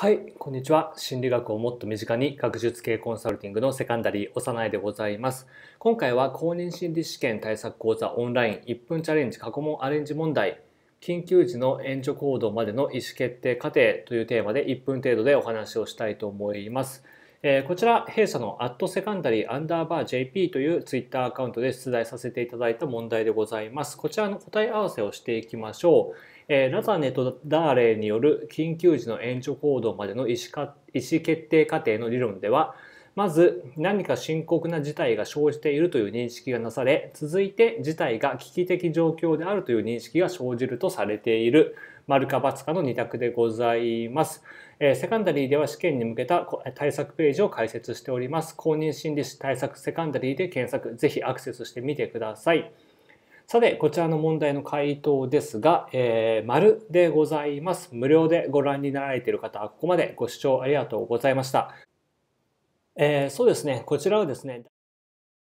はい、こんにちは。心理学をもっと身近に学術系コンサルティングのセカンダリー、幼いでございます。今回は公認心理試験対策講座オンライン1分チャレンジ過去問アレンジ問題、緊急時の援助行動までの意思決定過程というテーマで1分程度でお話をしたいと思います。えこちら、弊社のアットセカンダリーアンダーバー JP というツイッターアカウントで出題させていただいた問題でございます。こちらの答え合わせをしていきましょう。えラザネとダーレイによる緊急時の援助行動までの意思決定過程の理論では、まず何か深刻な事態が生じているという認識がなされ続いて事態が危機的状況であるという認識が生じるとされている丸か×かの2択でございます、えセカンダリーでは試験に向けた対策ページを開設しております公認心理師対策セカンダリーで検索ぜひアクセスしてみてくださいさて、こちらの問題の回答ですが、えー、丸でございます。無料でご覧になられている方はここまでご視聴ありがとうございました。えー、そうですね。こちらはですね、